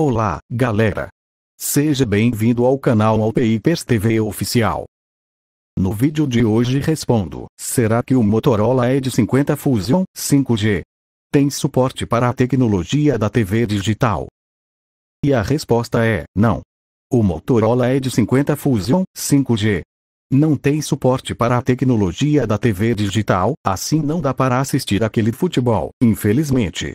Olá, galera! Seja bem-vindo ao canal Alpipers TV Oficial. No vídeo de hoje respondo, será que o Motorola Edge 50 Fusion 5G tem suporte para a tecnologia da TV digital? E a resposta é, não. O Motorola Edge 50 Fusion 5G não tem suporte para a tecnologia da TV digital, assim não dá para assistir aquele futebol, infelizmente.